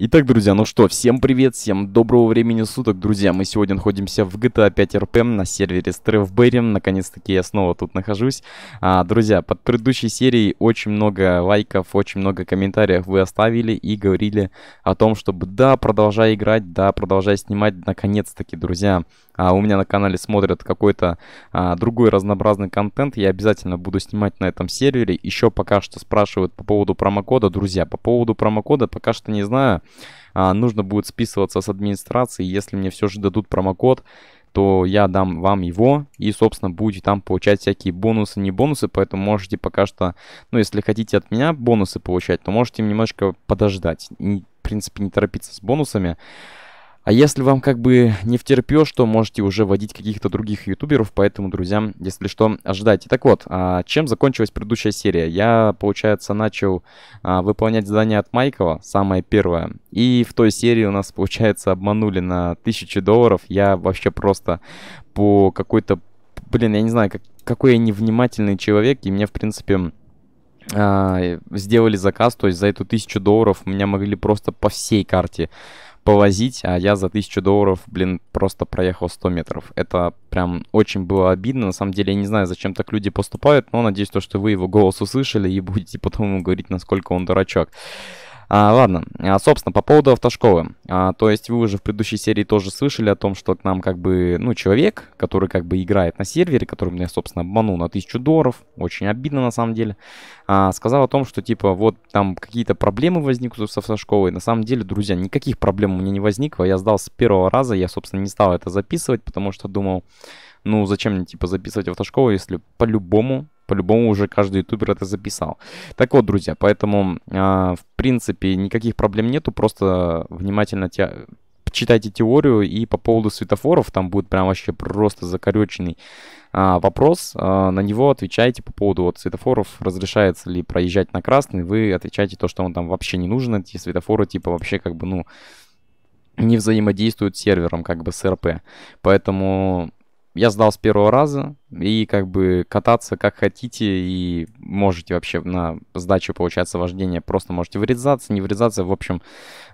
Итак, друзья, ну что, всем привет, всем доброго времени суток, друзья. Мы сегодня находимся в GTA 5 RP на сервере Strafberry. Наконец-таки я снова тут нахожусь. А, друзья, под предыдущей серией очень много лайков, очень много комментариев вы оставили и говорили о том, чтобы да, продолжай играть, да, продолжай снимать. Наконец-таки, друзья, а у меня на канале смотрят какой-то а, другой разнообразный контент, я обязательно буду снимать на этом сервере. Еще пока что спрашивают по поводу промокода. Друзья, по поводу промокода пока что не знаю. А, нужно будет списываться с администрацией, если мне все же дадут промокод то я дам вам его, и, собственно, будете там получать всякие бонусы, не бонусы, поэтому можете пока что, ну, если хотите от меня бонусы получать, то можете немножечко подождать, и, в принципе, не торопиться с бонусами, а если вам как бы не втерпешь, то можете уже водить каких-то других ютуберов, поэтому, друзья, если что, ожидайте. Так вот, а чем закончилась предыдущая серия? Я, получается, начал а, выполнять задание от Майкова, самое первое. И в той серии у нас, получается, обманули на тысячи долларов. Я вообще просто по какой-то... Блин, я не знаю, как, какой я невнимательный человек, и мне, в принципе а, сделали заказ, то есть за эту тысячу долларов меня могли просто по всей карте повозить, а я за 1000 долларов, блин, просто проехал 100 метров. Это прям очень было обидно. На самом деле, я не знаю, зачем так люди поступают, но надеюсь, то, что вы его голос услышали и будете потом ему говорить, насколько он дурачок. А, ладно, а, собственно, по поводу автошколы. А, то есть вы уже в предыдущей серии тоже слышали о том, что к нам как бы, ну, человек, который как бы играет на сервере, который меня, собственно, обманул на тысячу долларов, очень обидно на самом деле, а, сказал о том, что типа вот там какие-то проблемы возникнут с автошколой. На самом деле, друзья, никаких проблем у меня не возникло. Я сдал с первого раза, я, собственно, не стал это записывать, потому что думал, ну зачем мне, типа, записывать автошколу, если по-любому по-любому уже каждый ютубер это записал. Так вот, друзья, поэтому, э, в принципе, никаких проблем нету, просто внимательно те... читайте теорию, и по поводу светофоров, там будет прям вообще просто закорюченный э, а, вопрос, э, на него отвечайте по поводу вот светофоров, разрешается ли проезжать на красный, вы отвечаете то, что он там вообще не нужен, эти светофоры, типа, вообще как бы, ну, не взаимодействуют с сервером, как бы с РП. Поэтому я сдал с первого раза, и как бы кататься как хотите, и можете вообще на сдачу, получается, вождение, просто можете врезаться, не врезаться, в общем,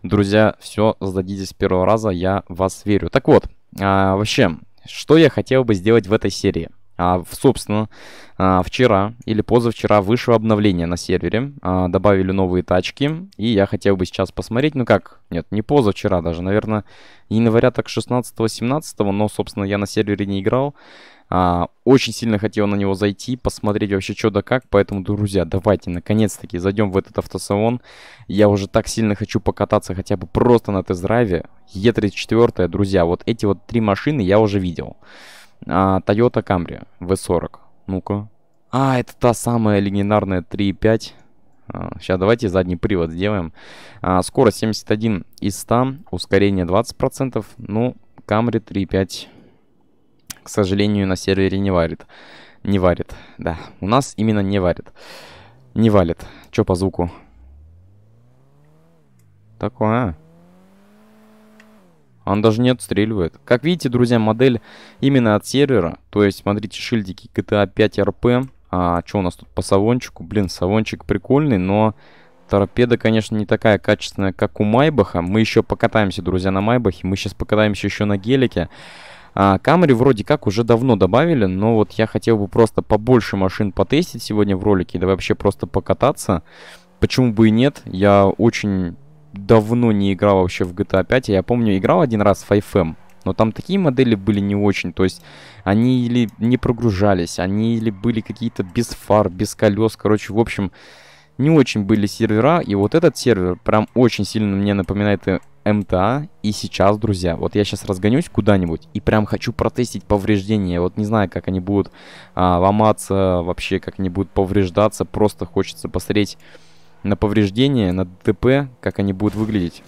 друзья, все, сдадите с первого раза, я вас верю. Так вот, а, вообще, что я хотел бы сделать в этой серии? А, собственно, а, вчера или позавчера вышло обновление на сервере, а, добавили новые тачки, и я хотел бы сейчас посмотреть, ну как, нет, не позавчера даже, наверное, января так 16-17, но, собственно, я на сервере не играл, а, очень сильно хотел на него зайти, посмотреть вообще что да как, поэтому, друзья, давайте наконец-таки зайдем в этот автосалон. Я уже так сильно хочу покататься хотя бы просто на тест-драйве. Е34, друзья, вот эти вот три машины я уже видел. А, Toyota Camry V40. Ну-ка. А, это та самая легендарная 3.5. А, сейчас давайте задний привод сделаем. А, скорость 71 из 100, ускорение 20%. Ну, Camry 3.5, к сожалению, на сервере не варит. Не варит, да. У нас именно не варит. Не валит. Чё по звуку? Такое. А? Он даже не отстреливает. Как видите, друзья, модель именно от сервера. То есть, смотрите, шильдики GTA 5 RP. А что у нас тут по салончику? Блин, салончик прикольный, но торпеда, конечно, не такая качественная, как у Майбаха. Мы еще покатаемся, друзья, на Майбахе. Мы сейчас покатаемся еще на гелике. А, камри вроде как уже давно добавили, но вот я хотел бы просто побольше машин потестить сегодня в ролике, да вообще просто покататься. Почему бы и нет? Я очень давно не играл вообще в GTA 5. Я помню, играл один раз в 5 но там такие модели были не очень, то есть они или не прогружались, они или были какие-то без фар, без колес, короче, в общем, не очень были сервера, и вот этот сервер прям очень сильно мне напоминает э, МТА, эм и сейчас, друзья, вот я сейчас разгонюсь куда-нибудь, и прям хочу протестить повреждения, вот не знаю, как они будут а, ломаться, вообще, как они будут повреждаться, просто хочется посмотреть на повреждения, на ДТП, как они будут выглядеть.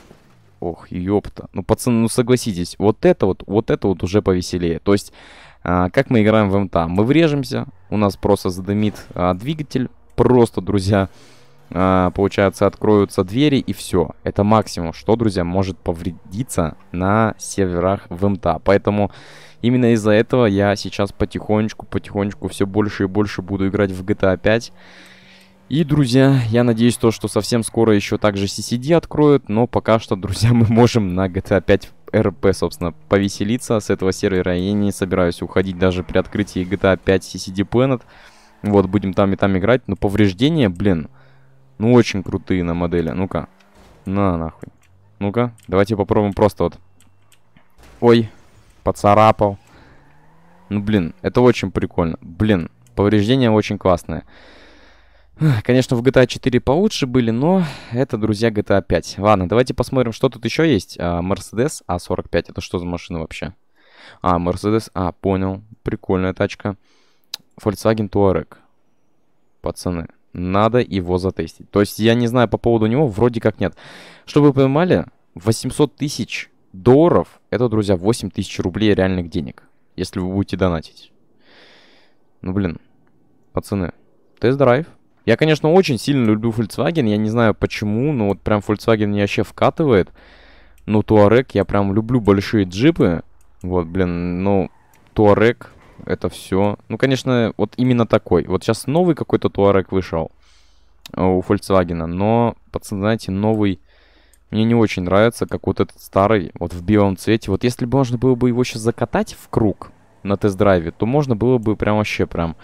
Ох, ёпта. Ну, пацаны, ну согласитесь, вот это вот, вот это вот уже повеселее. То есть, а, как мы играем в МТА? Мы врежемся, у нас просто задымит а, двигатель, просто, друзья, а, получается, откроются двери и все. Это максимум, что, друзья, может повредиться на серверах в МТА. Поэтому именно из-за этого я сейчас потихонечку, потихонечку все больше и больше буду играть в GTA 5. И, друзья, я надеюсь, то, что совсем скоро еще также CCD откроют, но пока что, друзья, мы можем на GTA 5 RP, собственно, повеселиться с этого сервера. Я не собираюсь уходить даже при открытии GTA 5 CCD Planet. Вот, будем там и там играть. Но повреждения, блин, ну очень крутые на модели. Ну-ка, на нахуй. Ну-ка, давайте попробуем просто вот. Ой, поцарапал. Ну, блин, это очень прикольно. Блин, повреждения очень классные. Конечно, в GTA 4 получше были, но это, друзья, GTA 5. Ладно, давайте посмотрим, что тут еще есть. Мерседес а, А45. Это что за машина вообще? А, Мерседес. А, понял. Прикольная тачка. Volkswagen Touareg. Пацаны, надо его затестить. То есть я не знаю по поводу него, вроде как нет. Чтобы вы понимали, 800 тысяч долларов, это, друзья, 8 тысяч рублей реальных денег, если вы будете донатить. Ну, блин, пацаны, тест-драйв. Я, конечно, очень сильно люблю Volkswagen, я не знаю почему, но вот прям Volkswagen меня вообще вкатывает. Но Touareg я прям люблю большие джипы. Вот, блин, ну, Touareg это все. Ну, конечно, вот именно такой. Вот сейчас новый какой-то Touareg вышел у Volkswagen, но, пацаны, знаете, новый мне не очень нравится, как вот этот старый, вот в белом цвете. Вот если бы можно было бы его сейчас закатать в круг на тест-драйве, то можно было бы прям вообще прям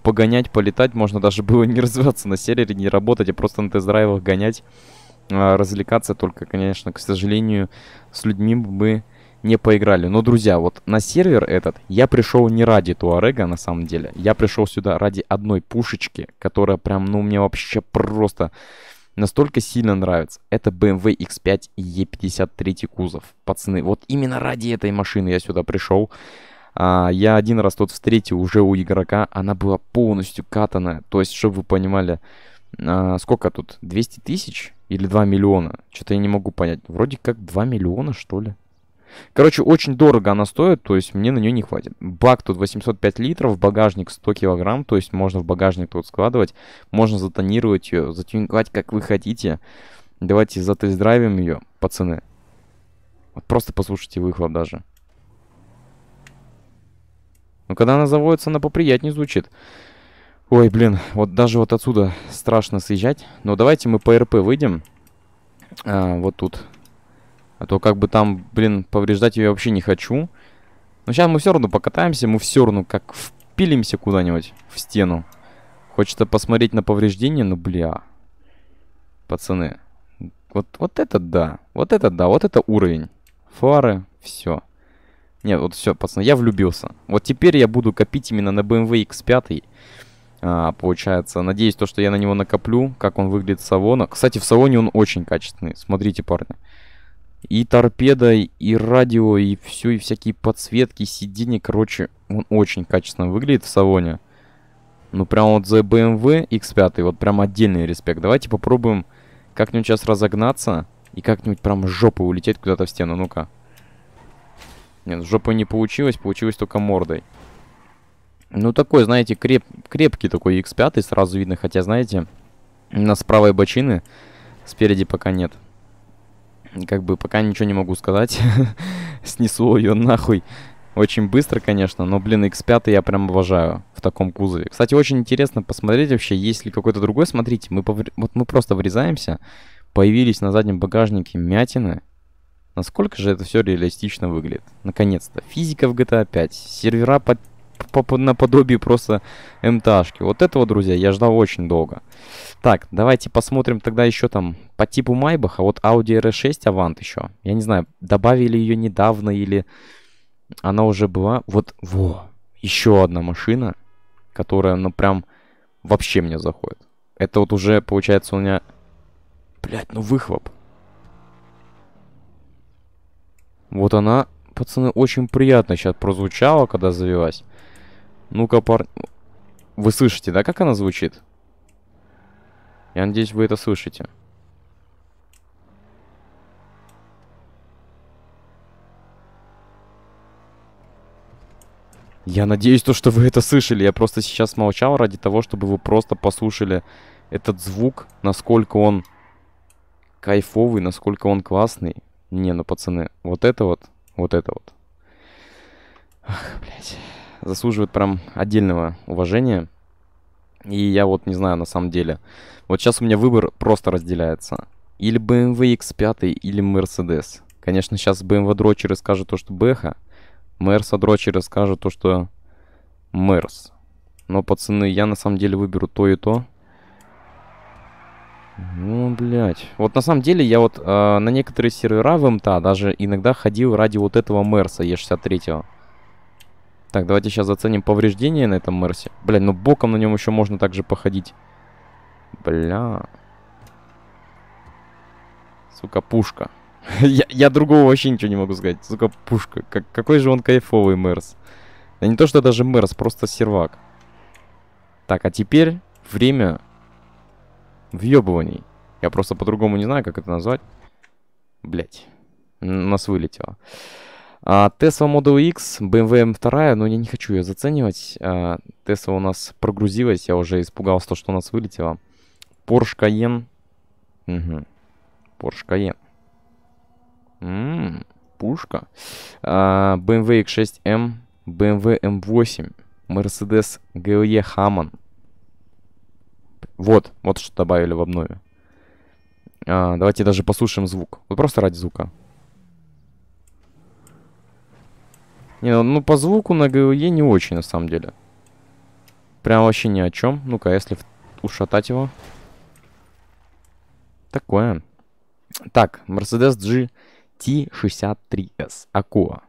погонять, полетать. Можно даже было не развиваться на сервере, не работать, а просто на тест-драйвах гонять, а, развлекаться. Только, конечно, к сожалению, с людьми мы не поиграли. Но, друзья, вот на сервер этот я пришел не ради Туарега, на самом деле. Я пришел сюда ради одной пушечки, которая прям, ну, мне вообще просто настолько сильно нравится. Это BMW X5 E53 кузов. Пацаны, вот именно ради этой машины я сюда пришел. А я один раз тот встретил уже у игрока, она была полностью катанная. То есть, чтобы вы понимали, а, сколько тут? 200 тысяч или 2 миллиона? Что-то я не могу понять. Вроде как 2 миллиона, что ли. Короче, очень дорого она стоит, то есть мне на нее не хватит. Бак тут 805 литров, багажник 100 килограмм, то есть можно в багажник тут складывать, можно затонировать ее, затюнинговать как вы хотите. Давайте затест-драйвим ее, пацаны. Вот просто послушайте выхлоп даже. Но когда она заводится, она поприятнее звучит. Ой, блин, вот даже вот отсюда страшно съезжать. Но давайте мы по РП выйдем. А, вот тут. А то как бы там, блин, повреждать ее я вообще не хочу. Но сейчас мы все равно покатаемся, мы все равно как впилимся куда-нибудь в стену. Хочется посмотреть на повреждения, но бля. Пацаны. Вот, вот это да. Вот это да, вот это уровень. Фары, все. Нет, вот все, пацаны, я влюбился. Вот теперь я буду копить именно на BMW X5. А, получается, надеюсь, то, что я на него накоплю, как он выглядит в салоне. Кстати, в салоне он очень качественный, смотрите, парни. И торпеда, и радио, и все, и всякие подсветки, сиденье, короче, он очень качественно выглядит в салоне. Ну, прям вот за BMW X5, вот прям отдельный респект. Давайте попробуем как-нибудь сейчас разогнаться и как-нибудь прям жопой улететь куда-то в стену, ну-ка. Нет, жопой не получилось, получилось только мордой. Ну, такой, знаете, креп, крепкий такой X5, сразу видно. Хотя, знаете, у нас правой бочины спереди пока нет. Как бы пока ничего не могу сказать. Снесло ее нахуй. Очень быстро, конечно, но, блин, X5 я прям обожаю в таком кузове. Кстати, очень интересно посмотреть вообще, есть ли какой-то другой. Смотрите, мы, повр... вот мы просто врезаемся. Появились на заднем багажнике мятины. Насколько же это все реалистично выглядит? Наконец-то. Физика в GTA 5. Сервера под по, по, наподобие просто МТАшки. Эм вот этого, друзья, я ждал очень долго. Так, давайте посмотрим тогда еще там по типу Майбаха. Вот Audi R6 Avant еще. Я не знаю, добавили ее недавно или она уже была. Вот, во, еще одна машина, которая, ну, прям вообще мне заходит. Это вот уже, получается, у меня... Блять, ну выхлоп. Вот она, пацаны, очень приятно сейчас прозвучала, когда завелась. Ну-ка, парни... Вы слышите, да, как она звучит? Я надеюсь, вы это слышите. Я надеюсь, то, что вы это слышали. Я просто сейчас молчал ради того, чтобы вы просто послушали этот звук, насколько он кайфовый, насколько он классный. Не, ну, пацаны, вот это вот, вот это вот. Ах, блядь. Заслуживает прям отдельного уважения. И я вот не знаю, на самом деле. Вот сейчас у меня выбор просто разделяется. Или BMW X5, или Mercedes. Конечно, сейчас BMW дрочеры скажут то, что Бэха. Мерса дрочеры скажут то, что Мерс. Но, пацаны, я на самом деле выберу то и то. Ну, блядь. Вот на самом деле я вот э, на некоторые сервера в МТА даже иногда ходил ради вот этого Мерса Е63. Так, давайте сейчас заценим повреждения на этом Мерсе. Блядь, ну боком на нем еще можно также походить. Бля. Сука, пушка. я, я другого вообще ничего не могу сказать. Сука, пушка. Как, какой же он кайфовый Мерс. Да не то, что даже Мерс, просто сервак. Так, а теперь время въебываний. Я просто по-другому не знаю, как это назвать. Блять. У нас вылетело. А, Tesla Model X, BMW M2, но ну, я не хочу ее заценивать. А, Tesla у нас прогрузилась, я уже испугался, то, что у нас вылетело. Porsche Cayenne. Угу. Porsche Cayenne. Ммм, пушка. А, BMW X6M, BMW M8, Mercedes GLE Hammond. Вот, вот что добавили в обнове. А, давайте даже послушаем звук. Вот просто ради звука. Не, ну, ну по звуку на ГУЕ не очень, на самом деле. Прям вообще ни о чем. Ну-ка, а если ушатать его. Такое. Так, Mercedes GT63S Акуа.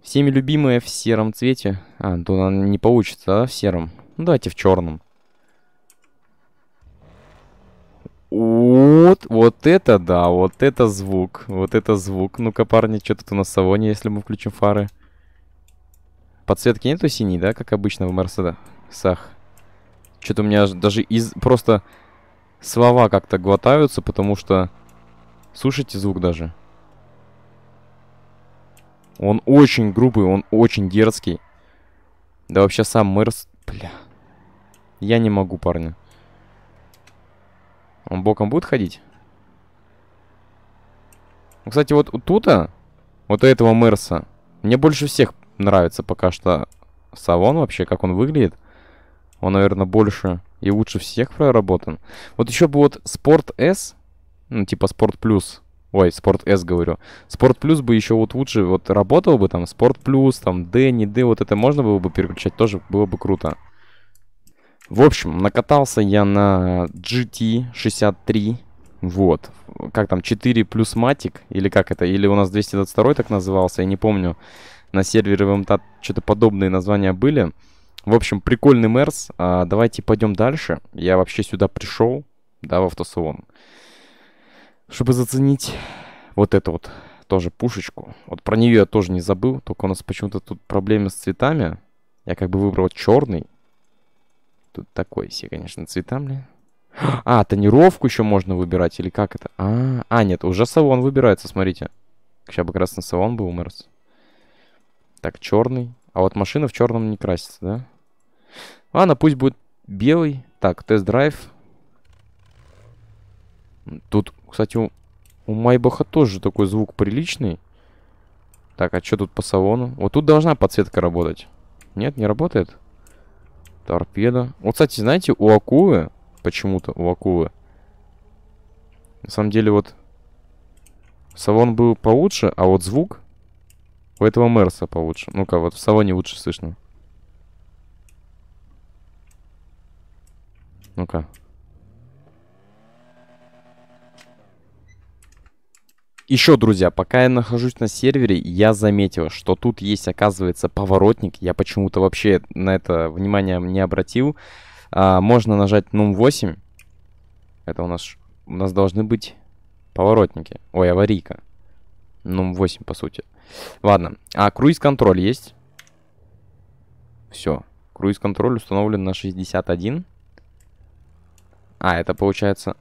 Всеми любимая в сером цвете. А, то она не получится, да, в сером. Ну, давайте в черном. Вот, вот это да, вот это звук, вот это звук. Ну-ка, парни, что тут у нас салоне, если мы включим фары? Подсветки нету синей, да, как обычно в Мерседесах? Что-то у меня даже из... просто слова как-то глотаются, потому что... Слушайте звук даже. Он очень грубый, он очень дерзкий. Да вообще сам Мерс... Бля. Я не могу, парни. Он боком будет ходить? Ну, кстати, вот тут-то, вот этого Мерса, мне больше всех нравится пока что Савон вообще, как он выглядит. Он, наверное, больше и лучше всех проработан. Вот еще бы вот Спорт S, ну, типа Спорт Плюс, ой, Спорт S говорю. Спорт Плюс бы еще вот лучше вот работал бы там, Спорт Плюс, там, D, не D, вот это можно было бы переключать, тоже было бы круто. В общем, накатался я на GT63. Вот. Как там, 4 плюс матик? Или как это? Или у нас 222 так назывался? Я не помню. На сервере ВМТА что-то подобные названия были. В общем, прикольный Мерс. А, давайте пойдем дальше. Я вообще сюда пришел, да, в автосалон. Чтобы заценить вот эту вот тоже пушечку. Вот про нее я тоже не забыл. Только у нас почему-то тут проблемы с цветами. Я как бы выбрал черный. Тут такой себе, конечно, цвета ли. А, тонировку еще можно выбирать, или как это? А, а нет, уже салон выбирается, смотрите. Сейчас бы красный салон был умерз. Так, черный. А вот машина в черном не красится, да? Ладно, пусть будет белый. Так, тест-драйв. Тут, кстати, у, у Майбаха тоже такой звук приличный. Так, а что тут по салону? Вот тут должна подсветка работать. Нет, не работает? Торпеда. Вот, кстати, знаете, у акулы, почему-то у акулы, на самом деле вот салон был получше, а вот звук у этого Мерса получше. Ну-ка, вот в салоне лучше слышно. Ну-ка. Еще, друзья, пока я нахожусь на сервере, я заметил, что тут есть, оказывается, поворотник. Я почему-то вообще на это внимание не обратил. А, можно нажать num 8. Это у нас, у нас должны быть поворотники. Ой, аварийка. Num 8, по сути. Ладно. А круиз-контроль есть? Все. Круиз-контроль установлен на 61. А, это получается...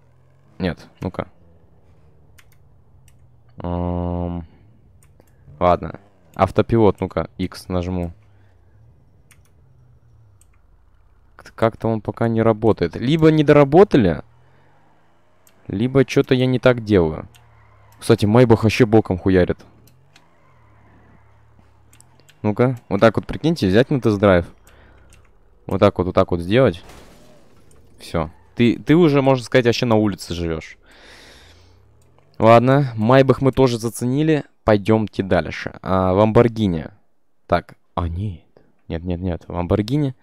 Нет, ну-ка. Ладно. Автопилот, ну-ка, X нажму. Как-то он пока не работает. Либо не доработали, либо что-то я не так делаю. Кстати, Майбах вообще боком хуярит. Ну-ка, вот так вот, прикиньте, взять на тест-драйв. Вот так вот, вот так вот сделать. Все. Ты, ты уже, можно сказать, вообще на улице живешь. Ладно, Майбах мы тоже заценили пойдемте дальше. А, Ламборгини. Так, а нет. Нет, нет, нет, Ламборгини.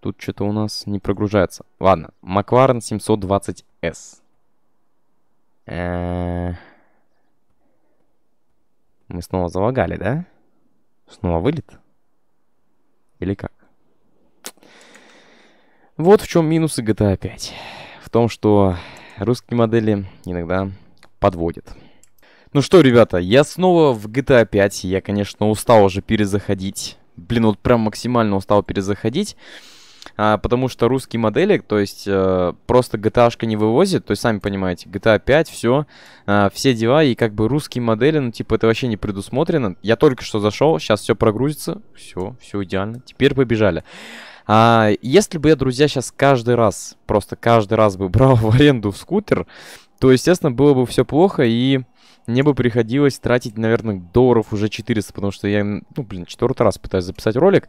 Тут что-то у нас не прогружается. Ладно, Макларен 720S. Э -э Мы снова залагали, да? Снова вылет? Или как? Вот в чем минусы GTA 5. В том, что русские модели иногда подводят. Ну что, ребята, я снова в GTA 5. Я, конечно, устал уже перезаходить. Блин, вот прям максимально устал перезаходить. А, потому что русские модели, то есть э, просто GTA-шка не вывозит, то есть сами понимаете, GTA 5, все, э, а, все дела, и как бы русские модели, ну типа это вообще не предусмотрено. Я только что зашел, сейчас все прогрузится, все, все идеально, теперь побежали. А, если бы я, друзья, сейчас каждый раз, просто каждый раз бы брал в аренду в скутер, то, естественно, было бы все плохо и мне бы приходилось тратить, наверное, долларов уже 400, потому что я, ну, блин, четвертый раз пытаюсь записать ролик.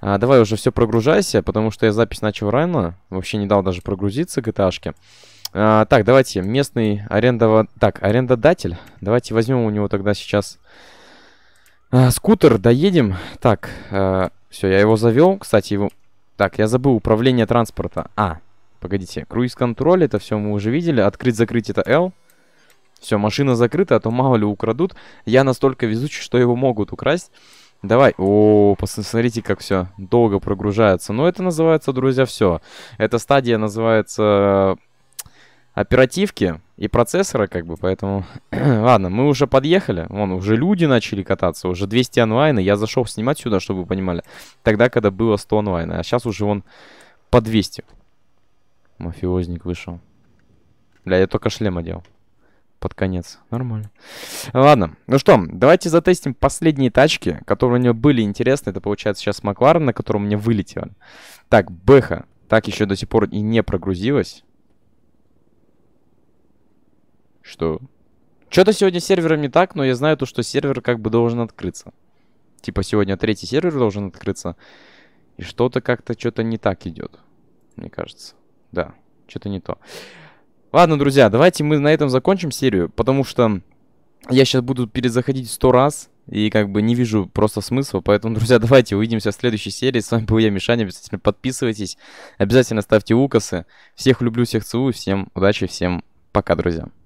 А, давай уже все прогружайся, потому что я запись начал рано, вообще не дал даже прогрузиться GTA-шке. А, так, давайте, местный арендова... так, арендодатель, давайте возьмем у него тогда сейчас а, скутер, доедем. Так, а, все, я его завел, кстати, его... Так, я забыл, управление транспорта. А, погодите, круиз-контроль, это все мы уже видели, открыть-закрыть это L. Все, машина закрыта, а то мало ли украдут. Я настолько везучий, что его могут украсть. Давай. О, посмотрите, как все долго прогружается. Но ну, это называется, друзья, все. Эта стадия называется э, оперативки и процессора, как бы, поэтому... Ладно, мы уже подъехали. Вон, уже люди начали кататься, уже 200 онлайна. Я зашел снимать сюда, чтобы вы понимали. Тогда, когда было 100 онлайна. А сейчас уже вон по 200. Мафиозник вышел. Бля, я только шлем одел под конец. Нормально. Ладно. Ну что, давайте затестим последние тачки, которые у него были интересны. Это получается сейчас Макларен, на котором мне вылетело. Так, Бэха. Так еще до сих пор и не прогрузилась. Что? Что-то сегодня с сервером не так, но я знаю то, что сервер как бы должен открыться. Типа сегодня третий сервер должен открыться. И что-то как-то что-то не так идет. Мне кажется. Да, что-то не то. Ладно, друзья, давайте мы на этом закончим серию, потому что я сейчас буду перезаходить сто раз, и как бы не вижу просто смысла. Поэтому, друзья, давайте увидимся в следующей серии. С вами был я, Мишаня. Обязательно подписывайтесь, обязательно ставьте лукасы. Всех люблю, всех целую, всем удачи, всем пока, друзья.